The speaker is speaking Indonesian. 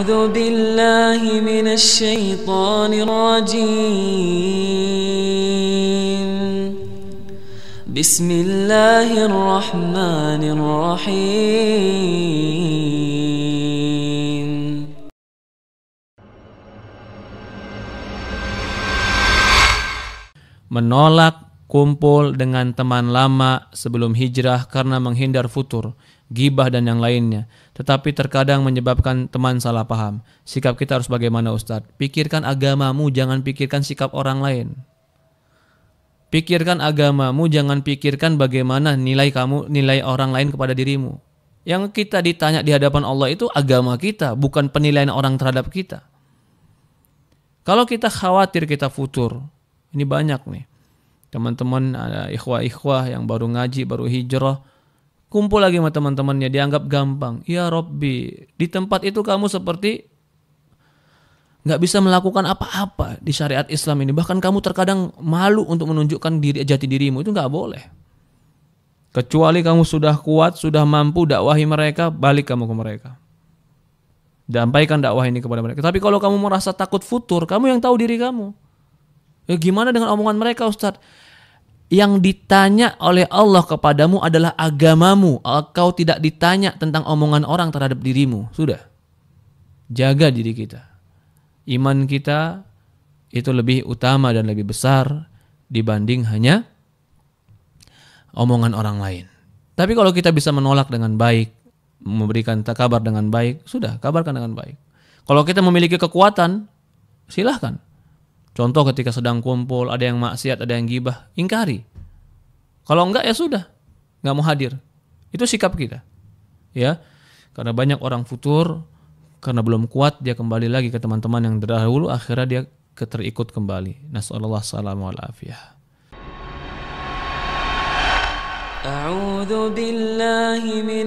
أعوذ بالله من الشيطان الرجيم بسم الله الرحمن الرحيم Menolak kumpul dengan teman lama sebelum hijrah karena menghindar futur gibah dan yang lainnya, tetapi terkadang menyebabkan teman salah paham. Sikap kita harus bagaimana Ustadz? Pikirkan agamamu, jangan pikirkan sikap orang lain. Pikirkan agamamu, jangan pikirkan bagaimana nilai kamu, nilai orang lain kepada dirimu. Yang kita ditanya di hadapan Allah itu agama kita, bukan penilaian orang terhadap kita. Kalau kita khawatir kita futur, ini banyak nih. Teman-teman ada ikhwah-ikhwah yang baru ngaji, baru hijrah, kumpul lagi sama teman-temannya dianggap gampang ya Robbi di tempat itu kamu seperti nggak bisa melakukan apa-apa di syariat Islam ini bahkan kamu terkadang malu untuk menunjukkan diri jati dirimu itu nggak boleh kecuali kamu sudah kuat sudah mampu dakwahi mereka balik kamu ke mereka Dampaikan dakwah ini kepada mereka. Tapi kalau kamu merasa takut futur, kamu yang tahu diri kamu. Ya gimana dengan omongan mereka Ustadz? yang ditanya oleh Allah kepadamu adalah agamamu. Kau tidak ditanya tentang omongan orang terhadap dirimu. Sudah. Jaga diri kita. Iman kita itu lebih utama dan lebih besar dibanding hanya omongan orang lain. Tapi kalau kita bisa menolak dengan baik, memberikan kabar dengan baik, sudah kabarkan dengan baik. Kalau kita memiliki kekuatan, silahkan Contoh ketika sedang kumpul, ada yang maksiat, ada yang gibah, ingkari. Kalau enggak ya sudah, enggak mau hadir. Itu sikap kita. Ya. Karena banyak orang futur karena belum kuat dia kembali lagi ke teman-teman yang dahulu akhirnya dia keterikut kembali. Nasallallahu alaihi wasallam A'udhu billahi من